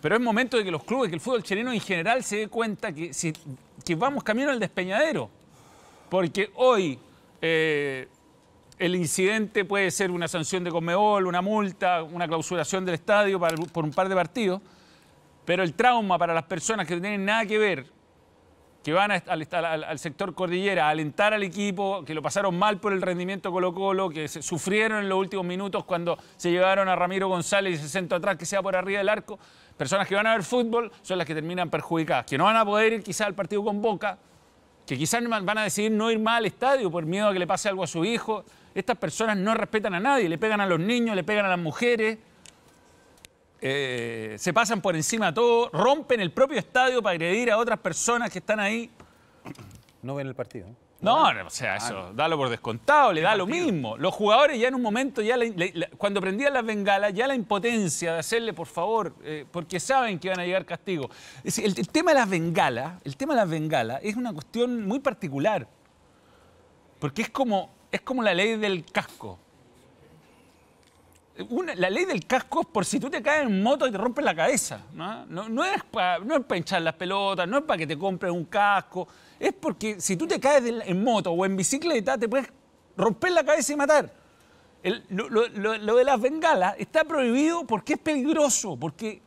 Pero es momento de que los clubes, que el fútbol chileno en general se dé cuenta que, si, vamos camino al despeñadero. Porque hoy eh, el incidente puede ser una sanción de Conmebol, una multa, una clausuración del estadio por un par de partidos. Pero el trauma para las personas que no tienen nada que ver, que van al, sector cordillera a alentar al equipo, que lo pasaron mal por el rendimiento Colo-Colo, que sufrieron en los últimos minutos cuando se llevaron a Ramiro González y se sentó atrás, que sea por arriba del arco personas que van a ver fútbol son las que terminan perjudicadas, que no van a poder ir quizás al partido con Boca, que quizás van a decidir no ir más al estadio por miedo a que le pase algo a su hijo. Estas personas no respetan a nadie, le pegan a los niños, le pegan a las mujeres, eh, se pasan por encima de todo, rompen el propio estadio para agredir a otras personas que están ahí. No ven el partido. No, o sea, ah, eso, dalo por descontado, le da lo mismo. Los jugadores ya en un momento, ya cuando prendían las bengalas, ya la impotencia de hacerle, por favor, eh, porque saben que van a llegar castigos. El, tema de las bengalas, el tema de las bengalas es una cuestión muy particular, porque es como, es como la ley del casco. la ley del casco es por si tú te caes en moto y te rompes la cabeza. No, es para no hinchar las pelotas, no es para que te compres un casco es porque si tú te caes en moto o en bicicleta, te puedes romper la cabeza y matar. lo, de las bengalas está prohibido porque es peligroso, porque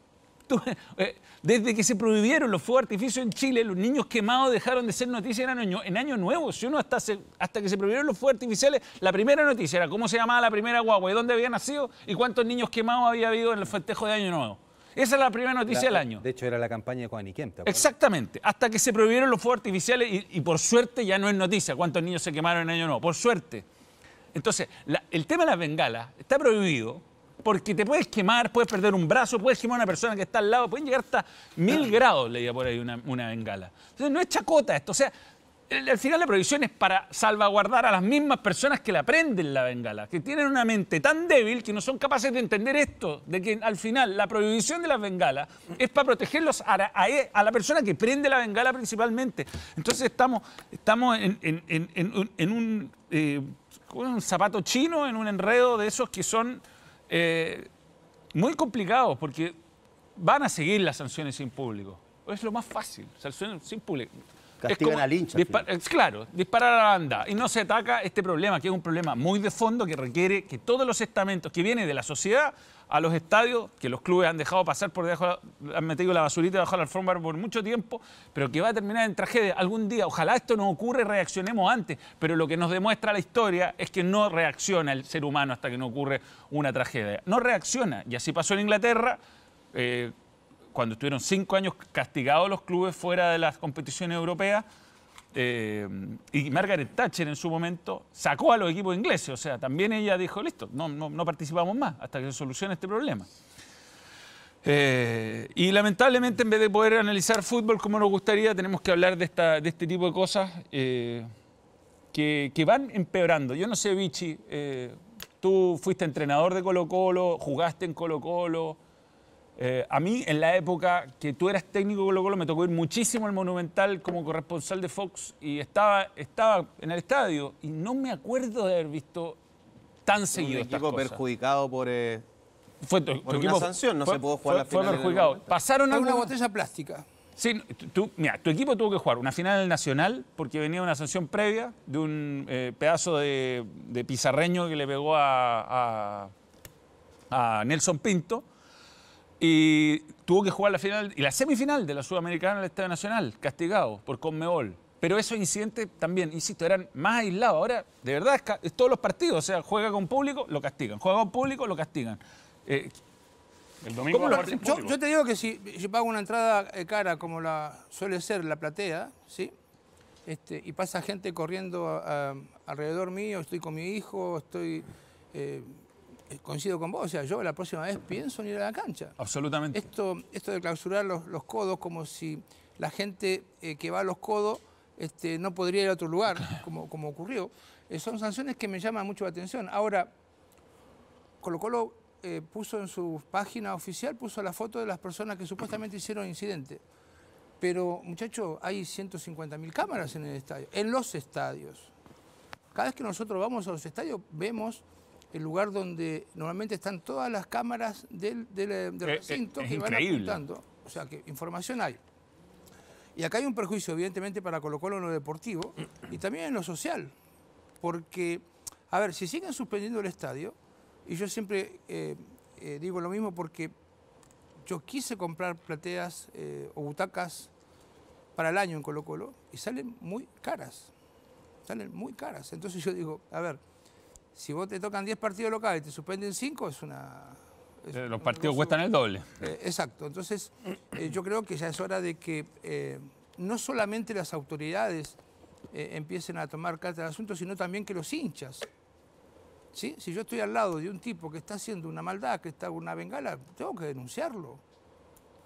eh, desde que se prohibieron los fuegos artificios en Chile, los niños quemados dejaron de ser noticia en año, en año nuevo. Si uno hasta, hasta que se prohibieron los fuegos artificiales, la primera noticia era cómo se llamaba la primera guagua y dónde había nacido y cuántos niños quemados había habido en el festejo de año nuevo. Esa es la primera noticia del año. De hecho, era la campaña de Juan Exactamente, hasta que se prohibieron los fuegos artificiales y, por suerte ya no es noticia cuántos niños se quemaron en año no, por suerte. Entonces, el tema de las bengalas está prohibido porque te puedes quemar, puedes perder un brazo, puedes quemar a una persona que está al lado, pueden llegar hasta mil grados, leía por ahí una, una bengala. Entonces, no es chacota esto, o sea, al final la prohibición es para salvaguardar a las mismas personas que la prenden la bengala, que tienen una mente tan débil que no son capaces de entender esto, de que al final la prohibición de las bengalas es para protegerlos e, a la, persona que prende la bengala principalmente. Entonces estamos, estamos en, eh, un, zapato chino, en un enredo de esos que son eh, muy complicados, porque van a seguir las sanciones sin público. Es lo más fácil, sanciones sin público. Castigan claro, disparar a la banda. Y no se ataca este problema, que es un problema muy de fondo que requiere que todos los estamentos que vienen de la sociedad a los estadios, que los clubes han dejado pasar por debajo, han metido la basurita y dejado la alfombra por mucho tiempo, pero que va a terminar en tragedia algún día. Ojalá esto no ocurra reaccionemos antes, pero lo que nos demuestra la historia es que no reacciona el ser humano hasta que no ocurre una tragedia. No reacciona, y así pasó en Inglaterra. Eh, cuando estuvieron cinco años castigados los clubes fuera de las competiciones europeas, eh, y Margaret Thatcher en su momento sacó a los equipos ingleses, o sea, también ella dijo, listo, no, no, participamos más hasta que se solucione este problema. Eh, y lamentablemente en vez de poder analizar fútbol como nos gustaría, tenemos que hablar de, esta, de este tipo de cosas eh, que, que, van empeorando. Yo no sé, Vichy, tú fuiste entrenador de Colo Colo, jugaste en Colo Colo eh, a mí, en la época que tú eras técnico Colo Colo, me tocó ir muchísimo al Monumental como corresponsal de Fox y estaba, estaba en el estadio y no me acuerdo de haber visto tan seguido perjudicado por... Eh, fue por una sanción, no se pudo jugar la final. Fue perjudicado. Pasaron a una botella plástica. Sí, mira, tu equipo tuvo que jugar una final Nacional porque venía una sanción previa de un eh, pedazo de, pizarreño que le pegó a Nelson Pinto y tuvo que jugar la final y la semifinal de la Sudamericana en el Estadio Nacional, castigado por Conmebol. Pero esos incidentes también, insisto, eran más aislados. Ahora, de verdad, todos los partidos. O sea, juega con público, lo castigan. Juega con público, lo castigan. Eh, el domingo lo, yo, yo, te digo que si yo pago una entrada eh, cara como la suele ser la platea, ¿sí? Este, y pasa gente corriendo alrededor mío, estoy con mi hijo, estoy eh, eh, coincido con vos, o sea, yo la próxima vez pienso en ir a la cancha. Absolutamente. Esto, esto de clausurar los, codos como si la gente eh, que va a los codos este, no podría ir a otro lugar, como, como ocurrió, eh, son sanciones que me llaman mucho la atención. Ahora, Colo Colo puso en su página oficial, puso la foto de las personas que supuestamente hicieron incidente. Pero, muchachos, hay 150.000 cámaras en el estadio, en los estadios. Cada vez que nosotros vamos a los estadios, vemos el lugar donde normalmente están todas las cámaras del, eh, eh, eh, recinto que van apuntando. O sea, que información hay. Y acá hay un perjuicio, evidentemente, para Colo Colo en lo deportivo y también en lo social. Porque, a ver, si siguen suspendiendo el estadio, y yo siempre digo lo mismo porque yo quise comprar plateas o butacas para el año en Colo Colo y salen muy caras. Salen muy caras. Entonces yo digo, a ver, si vos te tocan 10 partidos locales y te suspenden 5, es una... Eh, los partidos cuestan el doble. Eh, exacto. Entonces, eh, yo creo que ya es hora de que no solamente las autoridades empiecen a tomar carta del asunto, sino también que los hinchas. ¿Sí? Si yo estoy al lado de un tipo que está haciendo una maldad, que está con una bengala, tengo que denunciarlo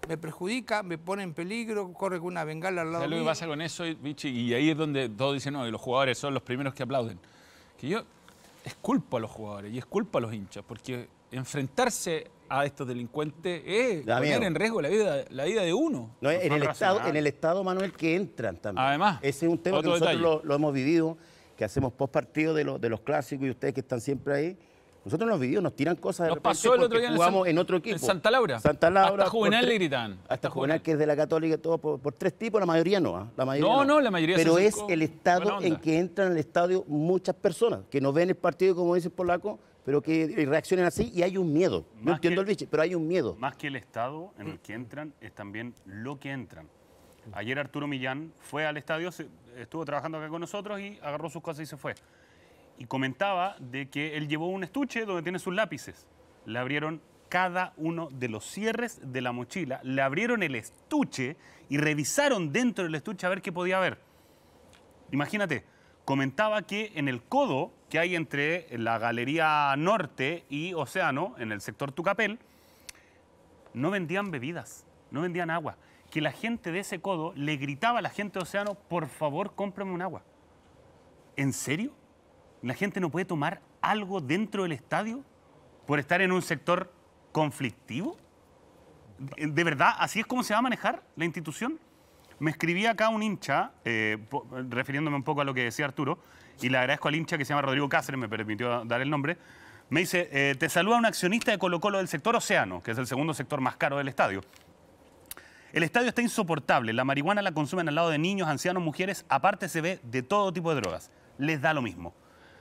me perjudica, me pone en peligro, corre con una bengala al lado. mío. lo que pasa con eso, Vichy? Y ahí es donde todos dicen, no, y los jugadores son los primeros que aplauden. Que yo es culpa a los jugadores y es culpa a los hinchas, porque enfrentarse a estos delincuentes es poner en riesgo la vida, la vida de uno. en, el estado, en el estado, Manuel, que entran también. Además. Ese es un tema que nosotros lo, hemos vivido, que hacemos post partido de, de los clásicos y ustedes que están siempre ahí nosotros en los videos nos tiran cosas de nos pasó el otro día jugamos en, otro equipo. En Santa Laura. Santa Laura. Hasta Juvenal le gritan. Hasta, Juvenal, que es de la Católica, todo por, tres tipos, la mayoría no. ¿ah? La mayoría no, no, la mayoría Pero es el estado en que entran al estadio muchas personas que no ven el partido, como dice polaco, pero que eh, reaccionan así y hay un miedo. no entiendo el biche, pero hay un miedo. Más que el estado en el que entran, es también lo que entran. Ayer Arturo Millán fue al estadio, estuvo trabajando acá con nosotros y agarró sus cosas y se fue y comentaba de que él llevó un estuche donde tiene sus lápices. Le abrieron cada uno de los cierres de la mochila, le abrieron el estuche y revisaron dentro del estuche a ver qué podía haber. Imagínate, comentaba que en el codo que hay entre la Galería Norte y Océano, en el sector Tucapel, no vendían bebidas, no vendían agua. Que la gente de ese codo le gritaba a la gente de Océano, por favor, cómprame un agua. ¿En serio? ¿La gente no puede tomar algo dentro del estadio por estar en un sector conflictivo? ¿De verdad así es como se va a manejar la institución? Me escribía acá un hincha, eh, refiriéndome un poco a lo que decía Arturo, y le agradezco al hincha que se llama Rodrigo Cáceres, me permitió dar el nombre. Me dice, eh, te saluda un accionista de Colo Colo del sector Océano, que es el segundo sector más caro del estadio. El estadio está insoportable, la marihuana la consumen al lado de niños, ancianos, mujeres, aparte se ve de todo tipo de drogas. Les da lo mismo.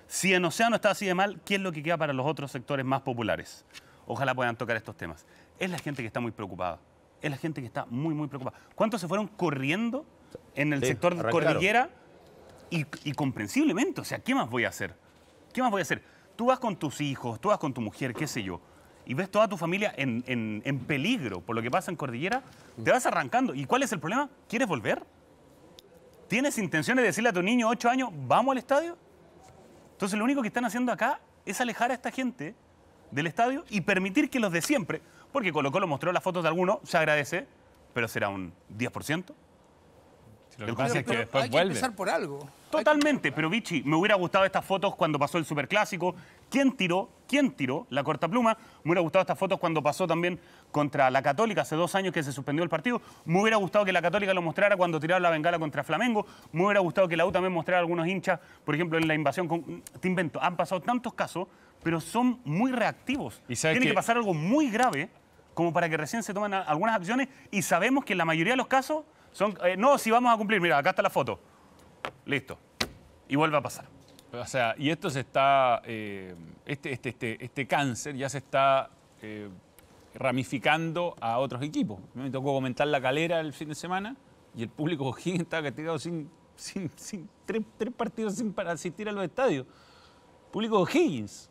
Si en Océano está así de mal, ¿qué es lo que queda para los otros sectores más populares? Ojalá puedan tocar estos temas. Es la gente que está muy preocupada. Es la gente que está muy, muy preocupada. ¿Cuántos se fueron corriendo en el sector de cordillera? Y, comprensiblemente, o sea, ¿qué más voy a hacer? ¿Qué más voy a hacer? Tú vas con tus hijos, tú vas con tu mujer, qué sé yo y ves toda tu familia en, peligro por lo que pasa en Cordillera, te vas arrancando. ¿Y cuál es el problema? ¿Quieres volver? ¿Tienes intenciones de decirle a tu niño 8 años, vamos al estadio? Entonces lo único que están haciendo acá es alejar a esta gente del estadio y permitir que los de siempre, porque Colo Colo mostró las fotos de alguno, se agradece, pero será un 10%. Lo que pasa que después hay que empezar por algo. Totalmente, pero Vichy, me hubiera gustado estas fotos cuando pasó el Superclásico. ¿Quién tiró? ¿Quién tiró la corta pluma? Me hubiera gustado estas fotos cuando pasó también contra la Católica hace dos años que se suspendió el partido. Me hubiera gustado que la Católica lo mostrara cuando tiraron la bengala contra Flamengo. Me hubiera gustado que la U también mostrara a algunos hinchas, por ejemplo, en la invasión con... Te invento, han pasado tantos casos, pero son muy reactivos. ¿Y Tiene que... que pasar algo muy grave como para que recién se tomen algunas acciones y sabemos que en la mayoría de los casos eh, no, si vamos a cumplir, mira, acá está la foto. Listo. Y vuelve a pasar. O sea, y esto se está, eh, este, este, este, este, cáncer ya se está eh, ramificando a otros equipos. Me tocó comentar la calera el fin de semana y el público Higgins estaba castigado sin, tres, partidos sin para asistir a los estadios. Público Higgins.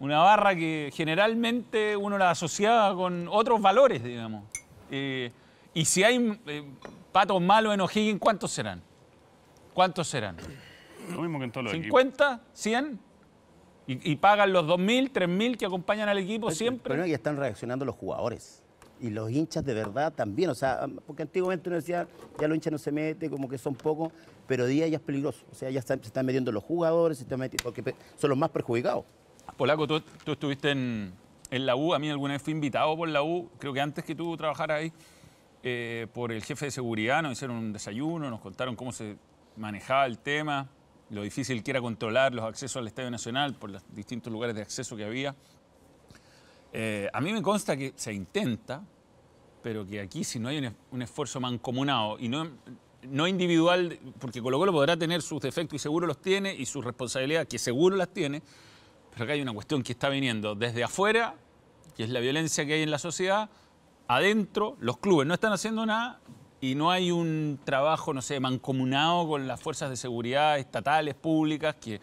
una barra que generalmente uno la asociaba con otros valores, digamos. Eh, y si hay eh, patos malos en O'Higgins, ¿cuántos serán? ¿Cuántos serán? Lo mismo que en todos los ¿50? ¿100? Y, y, pagan los 2.000, 3.000 que acompañan al equipo siempre. Bueno, ya están reaccionando los jugadores. Y los hinchas de verdad también. O sea, porque antiguamente uno decía, ya los hinchas no se mete, como que son pocos, pero día ya es peligroso. O sea, ya se están metiendo los jugadores, se están metiendo, porque son los más perjudicados. Polaco, tú, estuviste en, la U, a mí alguna vez fui invitado por la U, creo que antes que tú trabajaras ahí. Eh, por el jefe de seguridad, nos hicieron un desayuno, nos contaron cómo se manejaba el tema, lo difícil que era controlar los accesos al Estadio Nacional por los distintos lugares de acceso que había. Eh, a mí me consta que se intenta, pero que aquí si no hay un, esfuerzo mancomunado y no, no individual, porque Colo Colo podrá tener sus defectos y seguro los tiene y sus responsabilidades que seguro las tiene, pero acá hay una cuestión que está viniendo desde afuera, que es la violencia que hay en la sociedad, adentro los clubes no están haciendo nada y no hay un trabajo, no sé, mancomunado con las fuerzas de seguridad estatales, públicas, que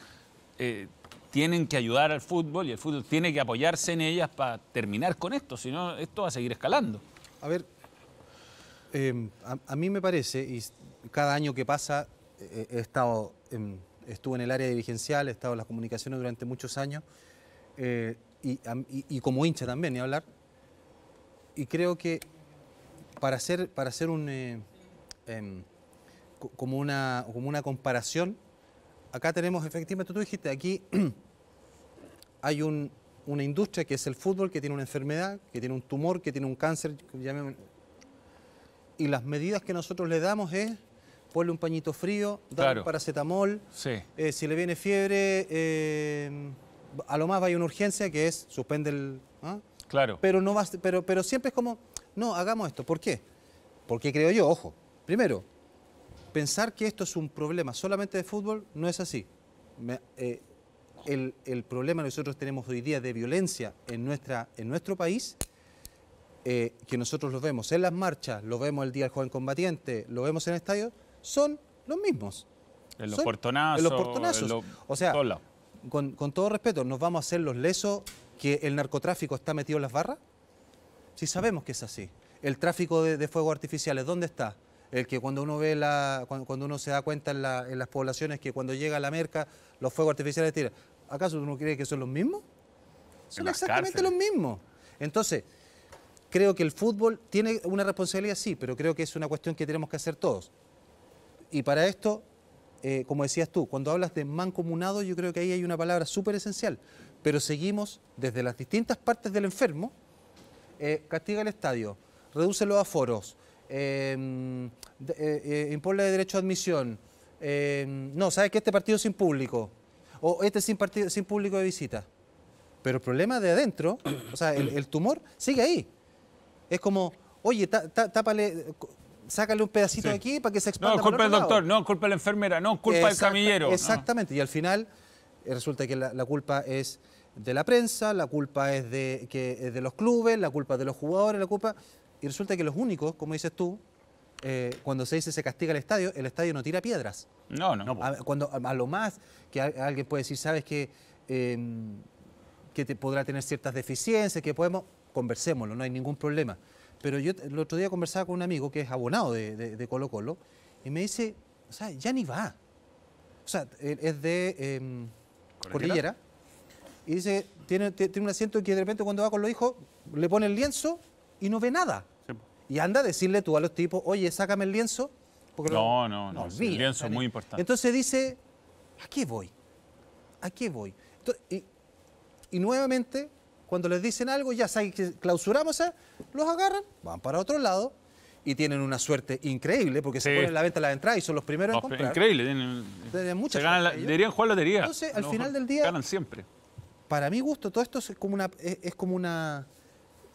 eh, tienen que ayudar al fútbol y el fútbol tiene que apoyarse en ellas para terminar con esto, si no, esto va a seguir escalando. A ver, em, a, mí me parece, y cada año que pasa, eh, he estado, estuve en el área dirigencial, he estado en las comunicaciones durante muchos años, eh, y, y como hincha también, ni hablar, y creo que para hacer, para hacer un, eh, em, como, una, como una comparación, acá tenemos efectivamente, tú dijiste, aquí hay una industria que es el fútbol, que tiene una enfermedad, que tiene un tumor, que tiene un cáncer, y las medidas que nosotros le damos es ponle un pañito frío, darle paracetamol, eh, si le viene fiebre, eh, a lo más hay una urgencia que es suspende el... ¿ah? Claro. Pero, no pero, pero siempre es como, no, hagamos esto. ¿Por qué? Porque creo yo, ojo, primero, pensar que esto es un problema solamente de fútbol no es así. Eh, el, problema que nosotros tenemos hoy día de violencia en, nuestra, en nuestro país, eh, que nosotros lo vemos en las marchas, lo vemos el Día del Joven Combatiente, lo vemos en estadios, son los mismos. En los portonazos. En los portonazos. o sea, con, con, todo respeto, ¿nos vamos a hacer los lesos que el narcotráfico está metido en las barras? ...si sabemos que es así. El tráfico de, fuegos artificiales, ¿dónde está? El que cuando uno ve la, cuando, uno se da cuenta en, las poblaciones que cuando llega la merca los fuegos artificiales tiran. ¿Acaso uno cree que son los mismos? Son exactamente los mismos. Entonces, creo que el fútbol tiene una responsabilidad, sí, pero creo que es una cuestión que tenemos que hacer todos. Y para esto, eh, como decías tú, cuando hablas de mancomunado, yo creo que ahí hay una palabra súper esencial pero seguimos desde las distintas partes del enfermo, eh, castiga el estadio, reduce los aforos, em, eh, eh, impone el derecho a admisión, em, no, sabes que este partido sin público, o este sin, partido, sin público de visita. Pero el problema de adentro, o sea, el, tumor sigue ahí. Es como, oye, sácale un pedacito de aquí para que se expanda. No, culpa del doctor, no, culpa de la enfermera, no, culpa del camillero. Exactamente, y al final eh, resulta que la, culpa es de la prensa, la culpa es de, que, eh, de los clubes, la culpa de los jugadores, la culpa... Y resulta que los únicos, como dices tú, eh, cuando se dice se castiga el estadio, el estadio no tira piedras. No, no. A, cuando, a, lo más que alguien puede decir, sabes em, que, que podrá tener ciertas deficiencias, que podemos, conversémoslo, no hay ningún problema. Pero yo el otro día conversaba con un amigo que es abonado de, Colo Colo y me dice, o sea, ya ni va. O sea, es de... Em, cordillera, y dice, tiene, tiene un asiento que de repente cuando va con los hijos le pone el lienzo y no ve nada. Y anda a decirle tú a los tipos, oye, sácame el lienzo. Porque no, no, no, el lienzo es muy importante. Entonces dice, ¿a qué voy? ¿A qué voy? y, nuevamente, cuando les dicen algo, ya saben que clausuramos, los agarran, van para otro lado y tienen una suerte increíble porque se ponen la venta la entrada y son los primeros en Increíble, tienen, muchas ¿eh? deberían jugar lotería. Entonces, al final del día ganan siempre. Para mi gusto, todo esto es como una es, como una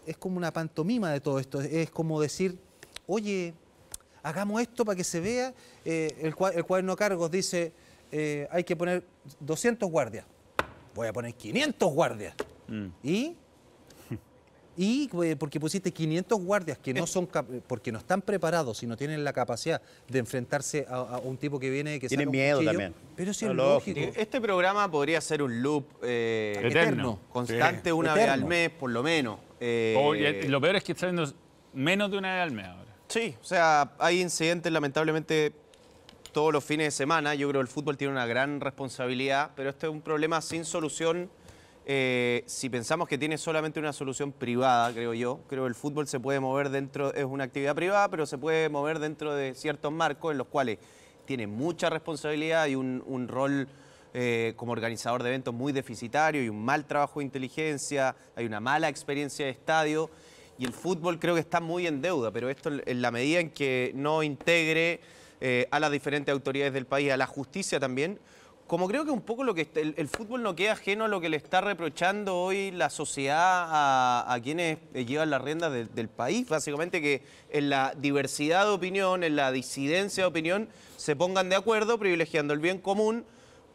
es como una pantomima de todo esto, es como decir, "Oye, hagamos esto para que se vea." Eh, el, el, cuaderno cargos dice, eh, "Hay que poner 200 guardias." Voy a poner 500 guardias. Mm. Y y porque pusiste 500 guardias que no eh. son porque no están preparados y no tienen la capacidad de enfrentarse a, un tipo que viene que tienen miedo también pero sí es lógico. Eh, este programa podría ser un loop eh, eterno. constante una vez al mes por lo menos oh, lo peor es que está viendo menos de una vez al mes ahora sí o sea hay incidentes lamentablemente todos los fines de semana yo creo que el fútbol tiene una gran responsabilidad pero este es un problema sin solución eh, si pensamos que tiene solamente una solución privada, creo yo, creo que el fútbol se puede mover dentro, es una actividad privada, pero se puede mover dentro de ciertos marcos en los cuales tiene mucha responsabilidad y un, rol eh, como organizador de eventos muy deficitario y un mal trabajo de inteligencia, hay una mala experiencia de estadio y el fútbol creo que está muy en deuda, pero esto en la medida en que no integre eh, a las diferentes autoridades del país, a la justicia también, como creo que un poco lo que el, fútbol no queda ajeno a lo que le está reprochando hoy la sociedad a, quienes eh, llevan las riendas del país, básicamente que en la diversidad de opinión, en la disidencia de opinión, se pongan de acuerdo privilegiando el bien común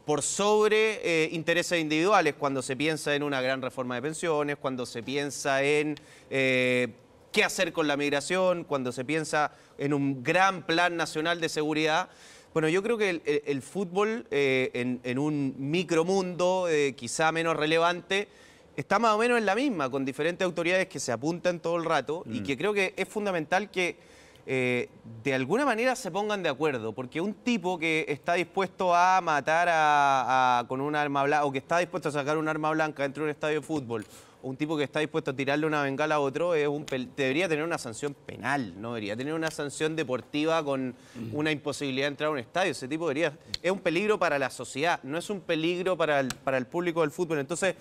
por sobre eh, intereses individuales, cuando se piensa en una gran reforma de pensiones, cuando se piensa en eh, qué hacer con la migración, cuando se piensa en un gran plan nacional de seguridad. Bueno, yo creo que el, fútbol eh, en, un micromundo eh, quizá menos relevante está más o menos en la misma, con diferentes autoridades que se apuntan todo el rato y mm. que creo que es fundamental que eh, de alguna manera se pongan de acuerdo, porque un tipo que está dispuesto a matar con un arma blanca o que está dispuesto a sacar un arma blanca dentro de un estadio de fútbol un tipo que está dispuesto a tirarle una bengala a otro es un debería tener una sanción penal, no debería tener una sanción deportiva con una imposibilidad de entrar a un estadio. Ese tipo debería. Es un peligro para la sociedad, no es un peligro para el, para el público del fútbol. Entonces,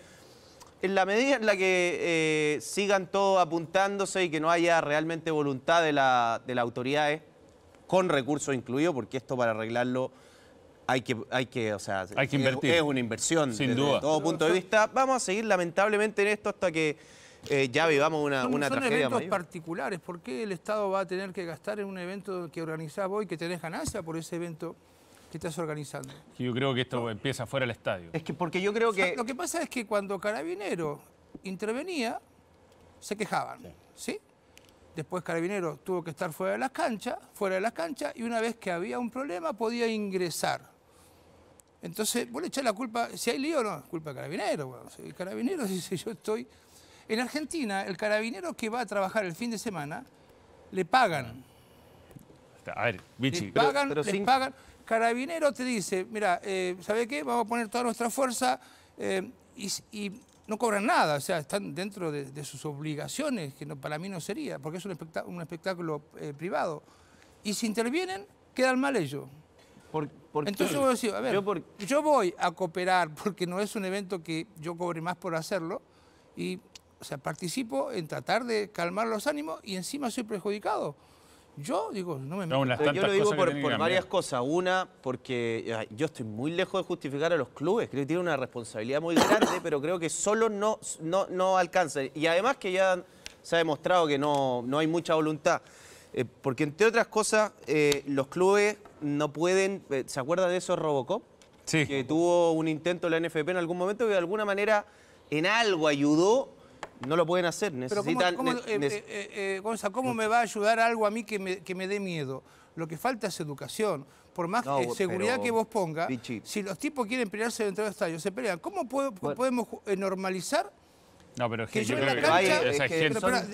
en la medida en la que eh, sigan todos apuntándose y que no haya realmente voluntad de, la, de las autoridades, con recursos incluidos, porque esto para arreglarlo hay que, hay que, o sea, invertir. Es, una inversión. Sin duda. todo punto de vista. Vamos a seguir lamentablemente en esto hasta que eh, ya vivamos una, son, una son eventos particulares. ¿Por qué el Estado va a tener que gastar en un evento que organizás vos y que tenés ganancia por ese evento? que estás organizando. Yo creo que esto empieza fuera del estadio. Es que porque yo creo que... lo que pasa es que cuando Carabinero intervenía, se quejaban, ¿sí? Después Carabinero tuvo que estar fuera de las canchas, fuera de las canchas, y una vez que había un problema podía ingresar. Entonces, vos le echás la culpa, si hay lío, no, es culpa del carabinero. El carabinero dice, yo estoy... En Argentina, el carabinero que va a trabajar el fin de semana, le pagan. A ver, bichi. pagan, pero, les pagan. Carabinero te dice, mira, eh, ¿sabe qué? Vamos a poner toda nuestra fuerza eh, y, no cobran nada, o sea, están dentro de, sus obligaciones, que para mí no sería, porque es un, espectáculo eh, privado. Y si intervienen, quedan mal ellos. Entonces voy a a ver, yo, voy a cooperar porque no es un evento que yo cobre más por hacerlo y, o sea, participo en tratar de calmar los ánimos y encima soy perjudicado. Yo digo, no me meto. Yo lo digo por, varias cosas. Una, porque eh, yo estoy muy lejos de justificar a los clubes. Creo que tienen una responsabilidad muy grande, pero creo que solo no, no, no alcanza. Y además que ya se ha demostrado que no, no hay mucha voluntad. Eh, porque entre otras cosas, eh, los clubes no pueden, eh, ¿se acuerda de eso Robocop? Sí. Que tuvo un intento la NFP en algún momento que de alguna manera en algo ayudó, no lo pueden hacer. Necesitan, Pero ¿cómo, ¿cómo me va a ayudar algo a mí que me, dé miedo? Lo que falta es educación. Por más seguridad que vos pongas, si los tipos quieren pelearse dentro del estadio, se pelean. ¿Cómo podemos normalizar no, pero es que, yo, creo que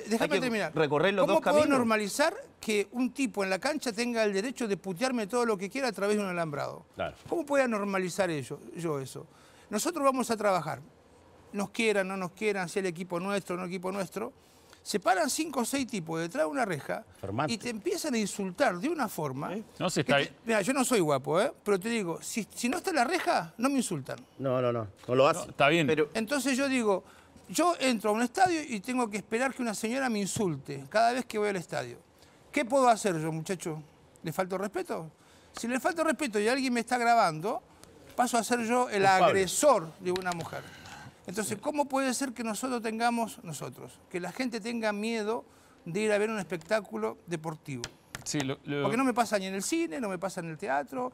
déjame terminar. ¿Cómo puedo normalizar que un tipo en la cancha tenga el derecho de putearme todo lo que quiera a través de un alambrado? Claro. ¿Cómo puedo normalizar eso yo eso? Nosotros vamos a trabajar, nos quieran, no nos quieran, si el equipo nuestro, no el equipo nuestro, se paran cinco o seis tipos detrás de una reja y te empiezan a insultar de una forma. No, se está... Mira, yo no soy guapo, ¿eh? pero te digo, si, si, no está la reja, no me insultan. No, no, no, no lo hacen. está bien. Pero... Entonces yo digo, yo entro a un estadio y tengo que esperar que una señora me insulte cada vez que voy al estadio. ¿Qué puedo hacer yo, muchacho? ¿Le falto respeto? Si le falto respeto y alguien me está grabando, paso a ser yo el agresor de una mujer. Entonces, ¿cómo puede ser que nosotros tengamos, nosotros, que la gente tenga miedo de ir a ver un espectáculo deportivo? Porque no me pasa ni en el cine, no me pasa en el teatro,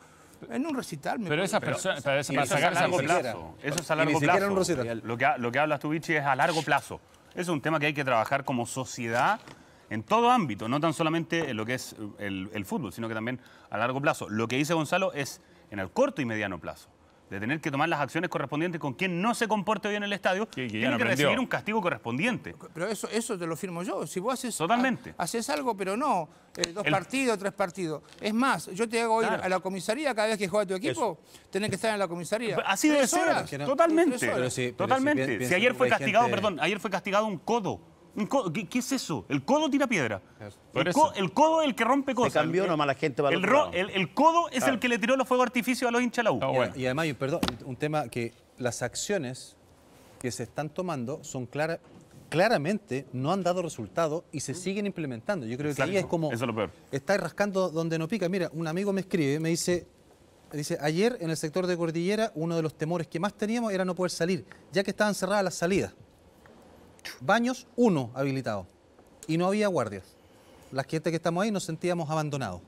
en un recital. pero, esa persona, pero a largo plazo. Eso es a largo plazo. Lo, que, lo que hablas tú, Vichy, es a largo plazo. Es un tema que hay que trabajar como sociedad en todo ámbito, no tan solamente en lo que es el fútbol, sino que también a largo plazo. Lo que dice Gonzalo es en el corto y mediano plazo de tener que tomar las acciones correspondientes con quien no se comporte bien en el estadio, tiene que recibir un castigo correspondiente. Pero eso, eso te lo firmo yo. Si vos haces, Totalmente. algo, pero no eh, dos partidos, tres partidos. Es más, yo te hago ir a la comisaría cada vez que juega tu equipo, tenés que estar en la comisaría. Así debe ser. Totalmente. Totalmente. Si, ayer fue castigado, perdón, ayer fue castigado un codo. ¿qué, es eso? El codo tira piedra. El, codo es el que rompe cosas. Se cambió nomás la gente va el, el, el, codo es el que le tiró los fuegos artificios a los hinchas y, y, además, perdón, un tema que las acciones que se están tomando son claramente no han dado resultado y se siguen implementando. Yo creo que ahí es como... Eso es Está rascando donde no pica. Mira, un amigo me escribe, me dice, Dice, ayer en el sector de Cordillera uno de los temores que más teníamos era no poder salir, ya que estaban cerradas las salidas. Baños, uno habilitado. Y no había guardias. Las gente este que estamos ahí nos sentíamos abandonados.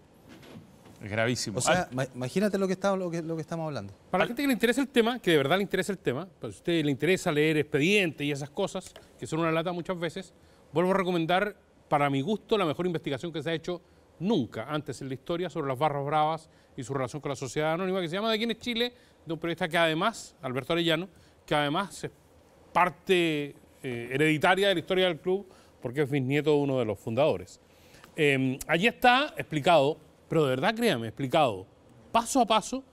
Es gravísimo. O sea, imagínate lo que, lo, estamos hablando. Para la gente que le interesa el tema, que de verdad le interesa el tema, para pues, a usted le interesa leer expedientes y esas cosas, que son una lata muchas veces, vuelvo a recomendar, para mi gusto, la mejor investigación que se ha hecho nunca antes en la historia sobre las barras bravas y su relación con la sociedad anónima, que se llama De quién es Chile, de un periodista que además, Alberto Arellano, que además es parte eh, hereditaria de la historia del club, porque es bisnieto de uno de los fundadores. Em, allí está explicado, pero de verdad créame, explicado paso a paso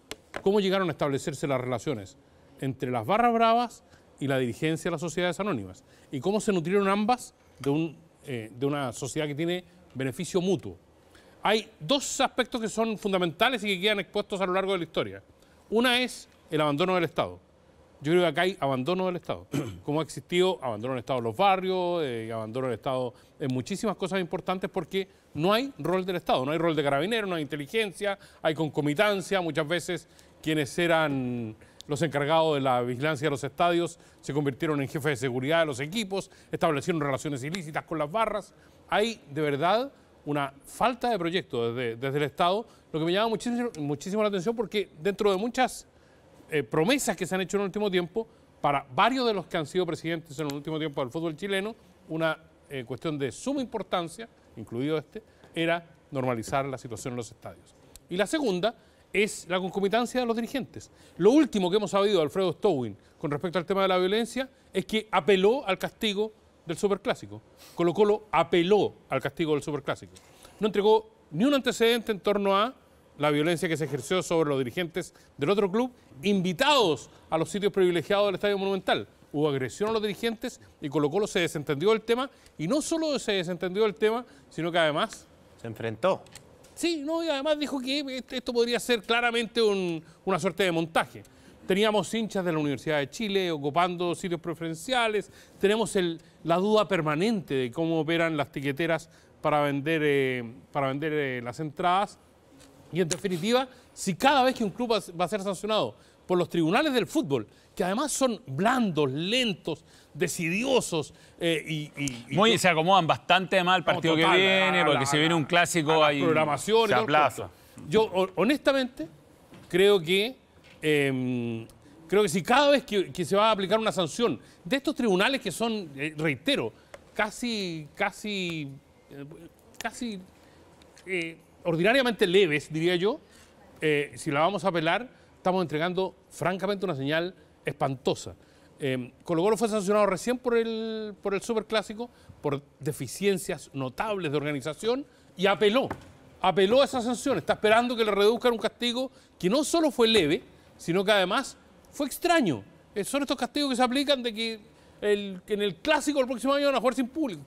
cómo llegaron a establecerse las relaciones entre las barras bravas y la dirigencia de las sociedades anónimas y cómo se nutrieron ambas de, un, eh, de una sociedad que tiene beneficio mutuo. Hay dos aspectos que son fundamentales y que quedan expuestos a lo largo de la historia. Una es el abandono del Estado. Yo creo que acá hay abandono del Estado. Como ha existido abandono del Estado en los barrios, eh, abandono del Estado en muchísimas cosas importantes porque no hay rol del Estado, no hay rol de carabinero, no hay inteligencia, hay concomitancia. Muchas veces quienes eran los encargados de la vigilancia de los estadios se convirtieron en jefes de seguridad de los equipos, establecieron relaciones ilícitas con las barras. Hay de verdad una falta de proyecto desde, el Estado, lo que me llama muchísimo, muchísimo la atención porque dentro de muchas eh, promesas que se han hecho en el último tiempo para varios de los que han sido presidentes en el último tiempo del fútbol chileno, una eh, cuestión de suma importancia, incluido este, era normalizar la situación en los estadios. Y la segunda es la concomitancia de los dirigentes. Lo último que hemos sabido de Alfredo Stowin con respecto al tema de la violencia es que apeló al castigo del superclásico. Colo Colo apeló al castigo del superclásico. No entregó ni un antecedente en torno a la violencia que se ejerció sobre los dirigentes del otro club, invitados a los sitios privilegiados del Estadio Monumental. Hubo agresión a los dirigentes y Colo Colo se desentendió del tema. Y no solo se desentendió del tema, sino que además... Se enfrentó. Sí, no, y además dijo que esto podría ser claramente una suerte de montaje. Teníamos hinchas de la Universidad de Chile ocupando sitios preferenciales. Tenemos la duda permanente de cómo operan las tiqueteras para vender, eh, para vender eh, las entradas. Y en definitiva, si cada vez que un club va a ser sancionado por los tribunales del fútbol, que además son blandos, lentos, decidiosos eh, y, y, Muy, se acomodan bastante mal el partido que viene, porque si viene un clásico hay programación se Yo honestamente creo que em, creo que si cada vez que, se va a aplicar una sanción de estos tribunales que son, eh, reitero, casi, casi, eh, casi ordinariamente leves, diría yo, eh, si la vamos a apelar, estamos entregando francamente una señal espantosa. Eh, Colo Colo fue sancionado recién por el, por el Superclásico por deficiencias notables de organización y apeló, apeló a esa sanción, está esperando que le reduzcan un castigo que no solo fue leve, sino que además fue extraño. Eh, son estos castigos que se aplican de que el, en el Clásico el próximo año van a jugar sin público.